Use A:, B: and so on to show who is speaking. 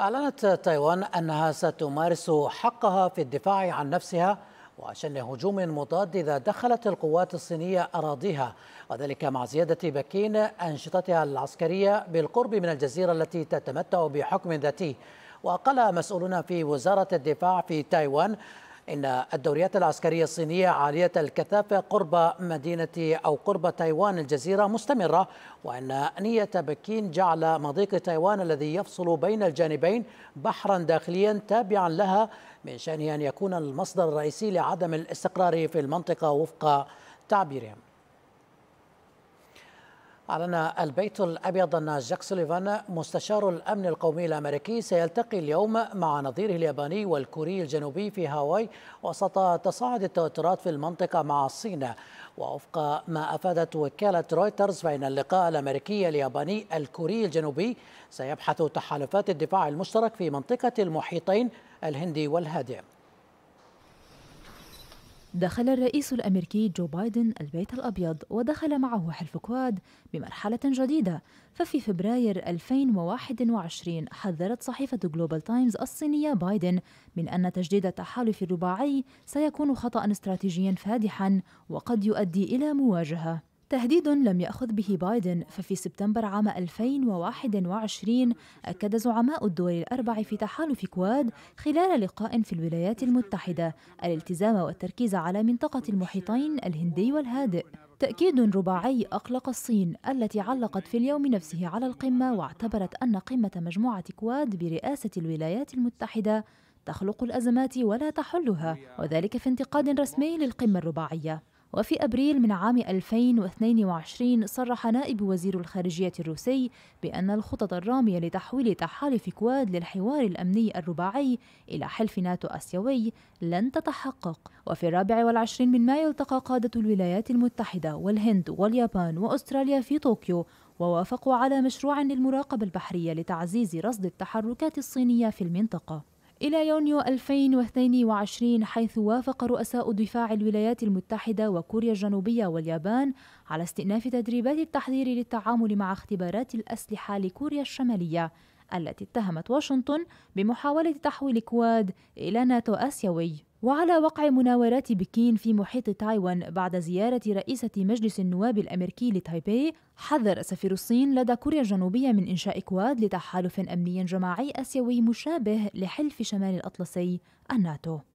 A: أعلنت تايوان أنها ستمارس حقها في الدفاع عن نفسها وشن هجوم مضاد إذا دخلت القوات الصينية أراضيها وذلك مع زيادة بكين أنشطتها العسكرية بالقرب من الجزيرة التي تتمتع بحكم ذاتي وقال مسؤولون في وزارة الدفاع في تايوان إن الدوريات العسكرية الصينية عالية الكثافة قرب مدينة أو قرب تايوان الجزيرة مستمرة وأن نية بكين جعل مضيق تايوان الذي يفصل بين الجانبين بحرا داخليا تابعا لها من شأنه أن يكون المصدر الرئيسي لعدم الاستقرار في المنطقة وفق تعبيرهم أعلن البيت الأبيض أن جاك سوليفان مستشار الأمن القومي الأمريكي سيلتقي اليوم مع نظيره الياباني والكوري الجنوبي في هاواي وسط تصاعد التوترات في المنطقة مع الصين ووفق ما أفادت وكالة رويترز فإن اللقاء الأمريكي الياباني الكوري الجنوبي سيبحث تحالفات الدفاع المشترك في منطقة المحيطين الهندي والهادئ
B: دخل الرئيس الأمريكي جو بايدن البيت الأبيض ودخل معه حلف كواد بمرحلة جديدة ففي فبراير 2021 حذرت صحيفة جلوبال تايمز الصينية بايدن من أن تجديد التحالف الرباعي سيكون خطأ استراتيجيا فادحا وقد يؤدي إلى مواجهة تهديد لم يأخذ به بايدن ففي سبتمبر عام 2021 أكد زعماء الدول الأربع في تحالف كواد خلال لقاء في الولايات المتحدة الالتزام والتركيز على منطقة المحيطين الهندي والهادئ تأكيد رباعي أقلق الصين التي علقت في اليوم نفسه على القمة واعتبرت أن قمة مجموعة كواد برئاسة الولايات المتحدة تخلق الأزمات ولا تحلها وذلك في انتقاد رسمي للقمة الرباعية وفي أبريل من عام 2022 صرح نائب وزير الخارجية الروسي بأن الخطط الرامية لتحويل تحالف كواد للحوار الأمني الرباعي إلى حلف ناتو آسيوي لن تتحقق وفي الرابع والعشرين من مايو التقى قادة الولايات المتحدة والهند واليابان وأستراليا في طوكيو ووافقوا على مشروع للمراقبة البحرية لتعزيز رصد التحركات الصينية في المنطقة إلى يونيو 2022 حيث وافق رؤساء دفاع الولايات المتحدة وكوريا الجنوبية واليابان على استئناف تدريبات التحذير للتعامل مع اختبارات الأسلحة لكوريا الشمالية التي اتهمت واشنطن بمحاولة تحويل كواد إلى ناتو آسيوي وعلى وقع مناورات بكين في محيط تايوان بعد زيارة رئيسة مجلس النواب الأمريكي لتايبي حذر سفير الصين لدى كوريا الجنوبية من إنشاء كواد لتحالف أمني جماعي أسيوي مشابه لحلف شمال الأطلسي الناتو